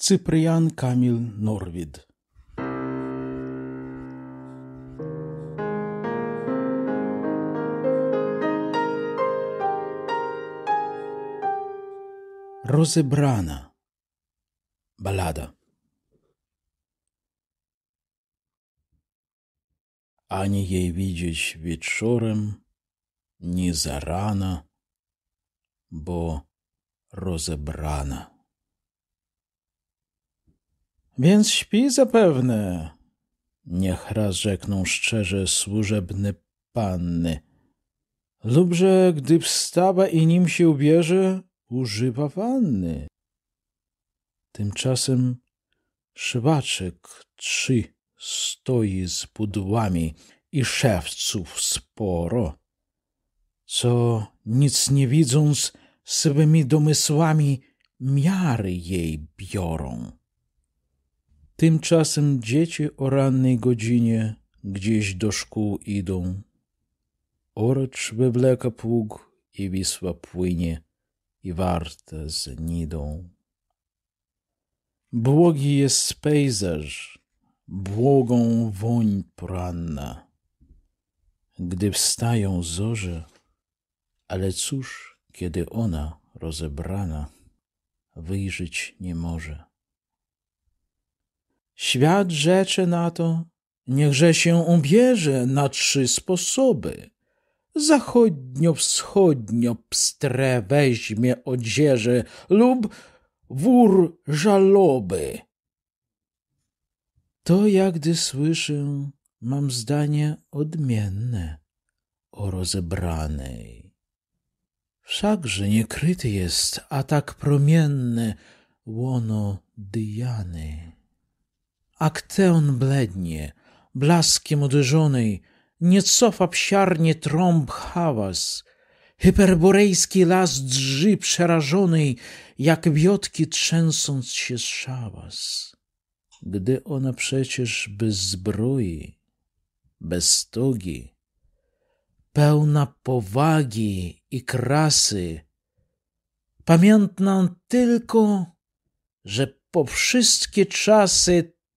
Ципріан Каміл Норвід. Розібрана балада. Ані їй відіч відшорем, ні зарана, бо розебрана. Więc śpi zapewne. Niech raz rzekną szczerze służebny panny. Lubże gdy wstawa i nim się ubierze, używa wanny. Tymczasem szybaczek trzy stoi z pudłami i szewców sporo, co nic nie widząc, swymi domysłami miary jej biorą. Tymczasem dzieci o rannej godzinie gdzieś do szkół idą. Oracz wybleka pług i Wisła płynie i warta z nidą. Błogi jest pejzaż, błogą woń poranna. Gdy wstają zorze, ale cóż, kiedy ona rozebrana wyjrzeć nie może. Świat rzecze na to, niechże się ubierze na trzy sposoby. Zachodnio-wschodnio pstre weźmie odzieży lub wór żaloby. To, jak gdy słyszę, mam zdanie odmienne o rozebranej. Wszakże niekryty jest a tak promienny łono Dyjany a Kteon blednie, blaskiem uderzonej, nie cofa psiarnie trąb hałas. Hyperborejski las drży przerażonej, jak biotki trzęsąc się z szałas. Gdy ona przecież bez zbroi, bez stugi, pełna powagi i krasy, pamiętna tylko, że po wszystkie czasy